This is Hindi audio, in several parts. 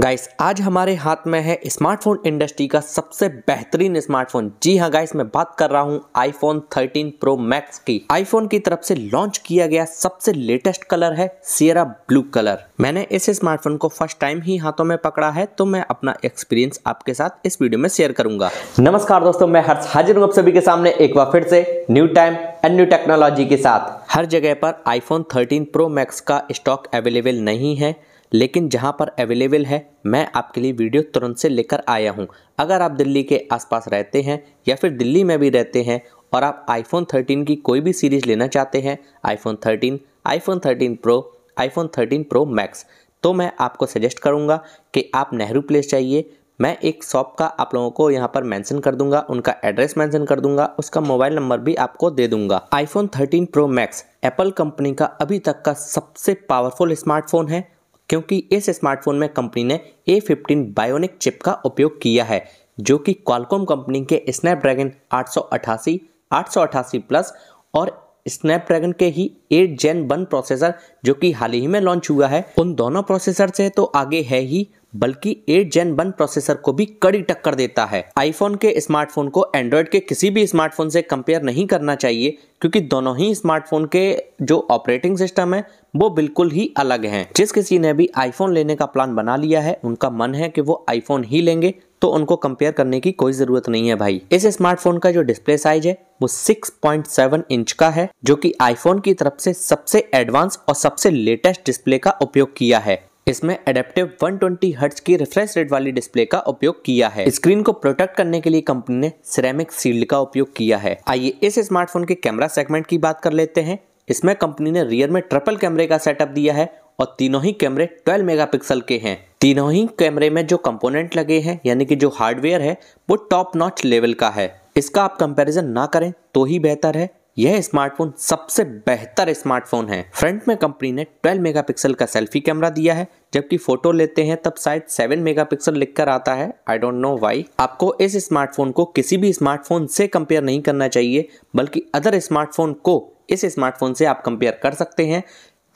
गाइस आज हमारे हाथ में है स्मार्टफोन इंडस्ट्री का सबसे बेहतरीन स्मार्टफोन जी हाँ गाइस मैं बात कर रहा हूँ आईफोन 13 प्रो मैक्स की आईफोन की तरफ से लॉन्च किया गया सबसे लेटेस्ट कलर है सियरा ब्लू कलर मैंने इस स्मार्टफोन को फर्स्ट टाइम ही हाथों में पकड़ा है तो मैं अपना एक्सपीरियंस आपके साथ इस वीडियो में शेयर करूंगा नमस्कार दोस्तों मैं हर्ष हाजिर हूँ आप सभी के सामने एक बार फिर से new time and new technology के साथ हर जगह पर आईफोन थर्टीन प्रो मैक्स का स्टॉक अवेलेबल नहीं है लेकिन जहाँ पर अवेलेबल है मैं आपके लिए वीडियो तुरंत से लेकर आया हूँ अगर आप दिल्ली के आसपास रहते हैं या फिर दिल्ली में भी रहते हैं और आप आईफोन 13 की कोई भी सीरीज़ लेना चाहते हैं iPhone 13, iPhone 13 Pro iPhone 13 Pro Max तो मैं आपको सजेस्ट करूँगा कि आप नेहरू प्लेस जाइए मैं एक शॉप का आप लोगों को यहाँ पर मेंशन कर दूंगा उनका एड्रेस मेंशन कर दूंगा उसका मोबाइल नंबर भी आपको दे दूंगा iPhone 13 Pro Max Apple company का अभी तक का सबसे पावरफुल स्मार्टफोन है क्योंकि इस स्मार्टफोन में कंपनी ने ए फिफ्टीन बायोनिक चिप का उपयोग किया है जो कि क्वालकॉम कंपनी के स्नैपड्रैगन सौ अठासी प्लस और स्नैपड्रैगन के ही एट जेन वन प्रोसेसर जो कि हाल ही में लॉन्च हुआ है उन दोनों प्रोसेसर से तो आगे है ही बल्कि 8 जेन वन प्रोसेसर को भी कड़ी टक्कर देता है आईफोन के स्मार्टफोन को एंड्रॉयड के किसी भी स्मार्टफोन से कंपेयर नहीं करना चाहिए क्योंकि दोनों ही स्मार्टफोन के जो ऑपरेटिंग सिस्टम है वो बिल्कुल ही अलग हैं जिस किसी ने भी आईफोन लेने का प्लान बना लिया है उनका मन है कि वो आईफोन ही लेंगे तो उनको कंपेयर करने की कोई ज़रूरत नहीं है भाई इस स्मार्टफोन का जो डिस्प्ले साइज है वो 6.7 इंच का है जो कि आईफोन की तरफ से सबसे एडवांस और सबसे लेटेस्ट डिस्प्ले का उपयोग किया है इसमें एडेप्टिव 120 ट्वेंटी की रिफ्रेश रेट वाली डिस्प्ले का उपयोग किया है स्क्रीन को प्रोटेक्ट करने के लिए कंपनी ने सिरेमिक सील्ड का उपयोग किया है आइए इस स्मार्टफोन के कैमरा सेगमेंट की बात कर लेते हैं इसमें कंपनी ने रियर में ट्रिपल कैमरे का सेटअप दिया है और तीनों ही कैमरे 12 मेगापिक्सल के हैं तीनों ही कैमरे में जो कंपोनेंट लगे हैं यानी कि जो हार्डवेयर है वो टॉप नॉच लेवल का है इसका आप कंपैरिजन ना करें तो ही बेहतर है यह स्मार्टफोन सबसे बेहतर स्मार्टफोन है फ्रंट में कंपनी ने 12 मेगापिक्सल का सेल्फी कैमरा दिया है जबकि फोटो लेते हैं तब शायद 7 मेगापिक्सल लिखकर आता है आई डोंट नो वाई आपको इस स्मार्टफोन को किसी भी स्मार्टफोन से कंपेयर नहीं करना चाहिए बल्कि अदर स्मार्टफोन को इस स्मार्टफोन से आप कंपेयर कर सकते हैं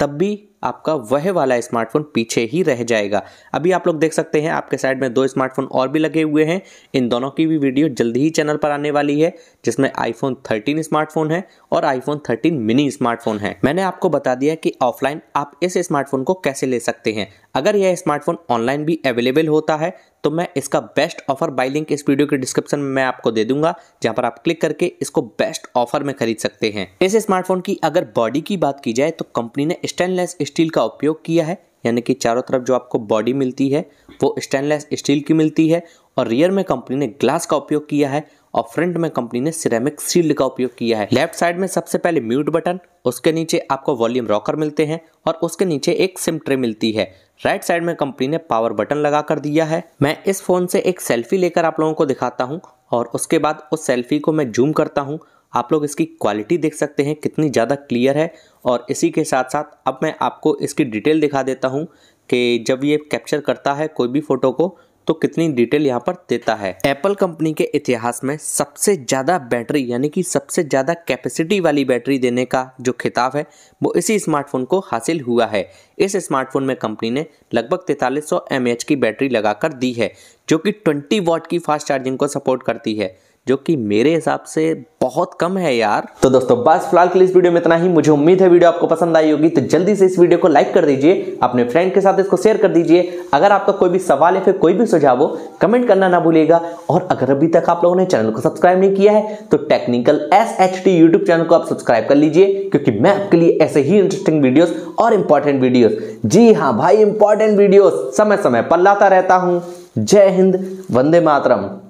तब भी आपका वह वाला स्मार्टफोन पीछे ही रह जाएगा अभी आप लोग देख सकते हैं आपके साइड में दो स्मार्टफोन और भी लगे हुए हैं इन दोनों की भी वीडियो जल्दी ही चैनल पर आने वाली है जिसमें आईफोन थर्टीन स्मार्टफोन है और आईफोन थर्टीन मिनी स्मार्टफोन है मैंने आपको बता दिया कि ऑफलाइन आप इस स्मार्टफोन को कैसे ले सकते हैं अगर यह स्मार्टफोन ऑनलाइन भी अवेलेबल होता है तो मैं इसका बेस्ट ऑफर बाई लिंक इस वीडियो के डिस्क्रिप्शन में मैं आपको दे दूंगा जहां पर आप क्लिक करके इसको बेस्ट ऑफर में खरीद सकते हैं इस स्मार्टफोन की अगर बॉडी की बात की जाए तो कंपनी ने स्टेनलेस स्टील का उपयोग किया है यानी कि चारों तरफ जो आपको बॉडी मिलती है वो स्टेनलेस स्टील की मिलती है और रियर में कंपनी ने ग्लास का उपयोग किया है और फ्रंट में कंपनी ने सिरेमिक सील्ड का उपयोग किया है लेफ्ट साइड में सबसे पहले म्यूट बटन उसके नीचे आपको वॉल्यूम रॉकर मिलते हैं और उसके नीचे एक सिम ट्रे मिलती है राइट साइड में कंपनी ने पावर बटन लगा कर दिया है मैं इस फोन से एक सेल्फी लेकर आप लोगों को दिखाता हूँ और उसके बाद उस सेल्फी को मैं जूम करता हूँ आप लोग इसकी क्वालिटी देख सकते हैं कितनी ज़्यादा क्लियर है और इसी के साथ साथ अब मैं आपको इसकी डिटेल दिखा देता हूँ कि जब ये कैप्चर करता है कोई भी फ़ोटो को तो कितनी डिटेल यहाँ पर देता है एप्पल कंपनी के इतिहास में सबसे ज़्यादा बैटरी यानी कि सबसे ज़्यादा कैपेसिटी वाली बैटरी देने का जो खिताब है वो इसी स्मार्टफोन को हासिल हुआ है इस स्मार्टफोन में कंपनी ने लगभग तैंतालीस सौ की बैटरी लगाकर दी है जो कि ट्वेंटी वॉट की फास्ट चार्जिंग को सपोर्ट करती है जो कि मेरे हिसाब से बहुत कम है यार तो दोस्तों बस फिलहाल के लिए इस वीडियो में इतना ही मुझे उम्मीद है वीडियो आपको पसंद आई होगी तो जल्दी से इस वीडियो को लाइक कर दीजिए अपने फ्रेंड के साथ इसको शेयर कर दीजिए अगर आपका कोई भी सवाल या फिर कोई भी सुझाव हो कमेंट करना ना भूलिएगा और अगर अभी तक आप लोगों ने चैनल को सब्सक्राइब नहीं किया है तो technical S H T YouTube channel को आप सब्सक्राइब कर लीजिए क्योंकि मैं आपके लिए ऐसे ही इंटरेस्टिंग वीडियोस और इंपॉर्टेंट वीडियोस जी हाँ भाई इंपॉर्टेंट वीडियोस समय समय पर लाता रहता हूं जय हिंद वंदे मातरम